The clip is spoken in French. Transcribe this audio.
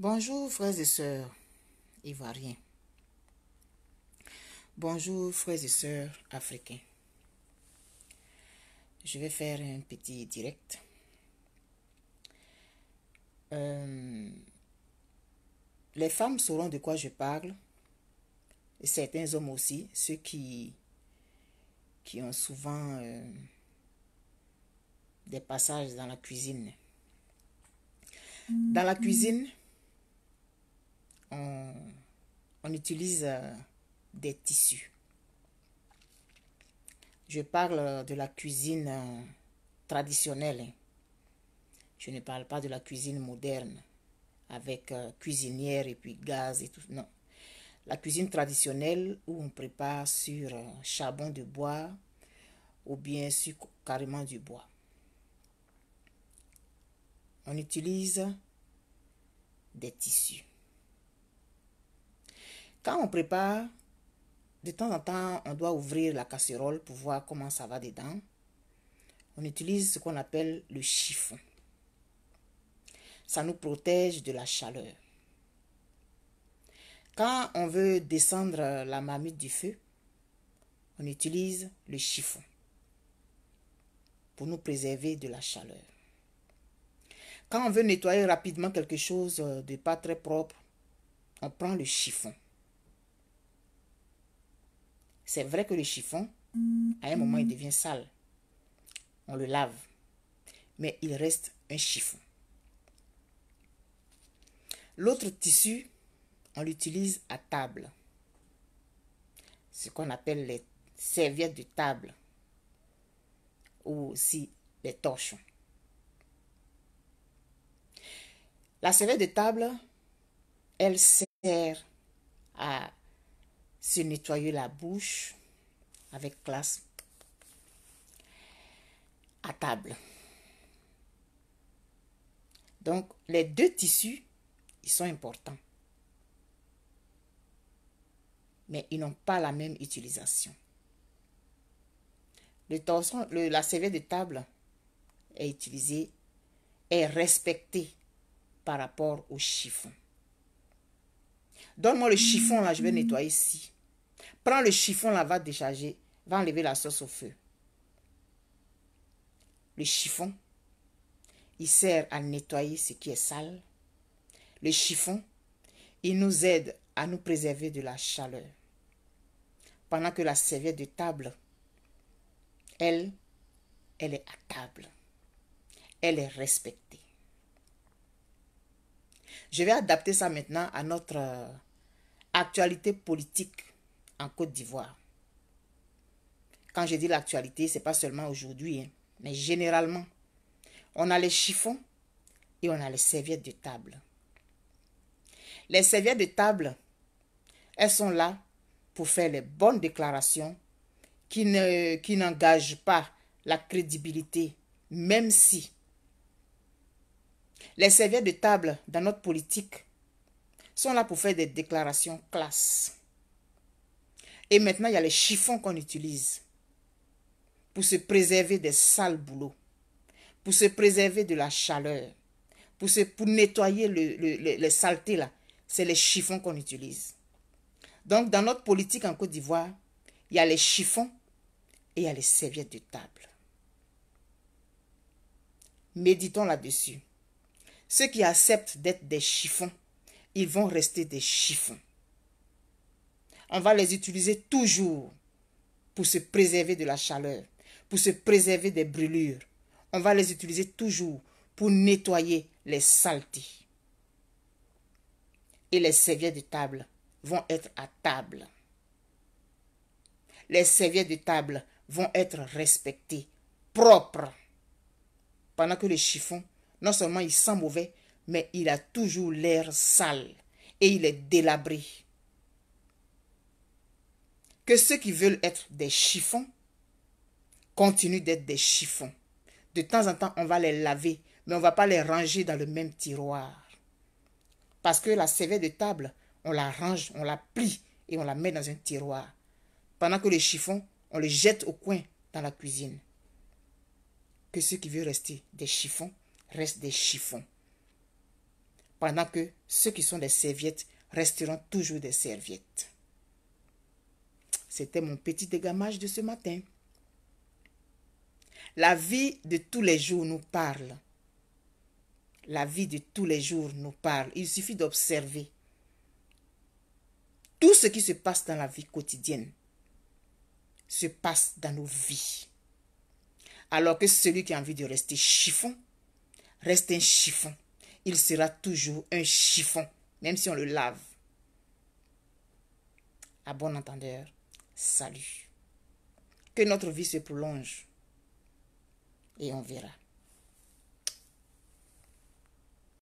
Bonjour frères et sœurs ivoiriens. Bonjour frères et sœurs africains. Je vais faire un petit direct. Euh, les femmes sauront de quoi je parle. certains hommes aussi, ceux qui, qui ont souvent euh, des passages dans la cuisine. Dans la mm-hmm. cuisine, on, utilise euh, des tissus. Je parle de la cuisine euh, traditionnelle. Hein. Je ne parle pas de la cuisine moderne avec euh, cuisinière et puis gaz et tout. Non. La cuisine traditionnelle où on prépare sur charbon de bois ou bien sur carrément du bois. On utilise des tissus. Quand on prépare, de temps en temps, on doit ouvrir la casserole pour voir comment ça va dedans. On utilise ce qu'on appelle le chiffon. Ça nous protège de la chaleur. Quand on veut descendre la marmite du feu, on utilise le chiffon pour nous préserver de la chaleur. Quand on veut nettoyer rapidement quelque chose de pas très propre, on prend le chiffon. C'est vrai que le chiffon, à un moment, il devient sale. On le lave. Mais il reste un chiffon. L'autre tissu, on l'utilise à table. Ce qu'on appelle les serviettes de table. Ou aussi les torchons. La serviette de table, elle sert à se nettoyer la bouche avec classe à table. Donc, les deux tissus, ils sont importants. Mais ils n'ont pas la même utilisation. Le le, la serviette de table est utilisée, est respectée par rapport au chiffon. Donne-moi le chiffon là, je vais mhm. nettoyer ici. Prends le chiffon la va décharger. Va enlever la sauce au feu. Le chiffon, il sert à nettoyer ce qui est sale. Le chiffon, il nous aide à nous préserver de la chaleur. Pendant que la serviette de table, elle, elle est à table. Elle est respectée. Je vais adapter ça maintenant à notre euh, actualité politique Côte d'Ivoire. Quand je dis l'actualité, ce n'est pas seulement aujourd'hui, hein, mais généralement. On a les chiffons et on a les serviettes de table. Les serviettes de table, elles sont là pour faire les bonnes déclarations qui ne, qui pas la crédibilité, même si les serviettes de table dans notre politique sont là pour faire des déclarations classes. Et maintenant, il y a les chiffons qu'on utilise pour se préserver des sales boulots, pour se préserver de la chaleur, pour, se, pour nettoyer le, les saletés là. C'est les chiffons qu'on utilise. Donc, dans notre politique en Côte d'Ivoire, il y a les chiffons et il y a les serviettes de table. Méditons là-dessus. Ceux qui acceptent d'être des chiffons, ils vont rester des chiffons on va les utiliser toujours pour se préserver de la chaleur, pour se préserver des brûlures. On va les utiliser toujours pour nettoyer les saletés. Et les serviettes de table vont être à table. Les serviettes de table vont être respectées, propres. Pendant que le chiffon, non seulement il sent mauvais, mais il a toujours l'air sale et il est délabré que ceux qui veulent être des chiffons continuent d'être des chiffons. De temps en temps, on va les laver, mais on ne va pas les ranger dans le même tiroir. Parce que la serviette de table, on la range, on la plie et on la met dans un tiroir. Pendant que les chiffons, on les jette au coin dans la cuisine. Que ceux qui veulent rester des chiffons restent des chiffons. Pendant que ceux qui sont des serviettes resteront toujours des serviettes. C'était mon petit dégamage de ce matin. La vie de tous les jours nous parle. La vie de tous les jours nous parle. Il suffit d'observer tout ce qui se passe dans la vie quotidienne se passe dans nos vies. Alors que celui qui a envie de rester chiffon, reste un chiffon. Il sera toujours un chiffon, même si on le lave. À bon entendeur salut. Que notre vie se prolonge et on verra.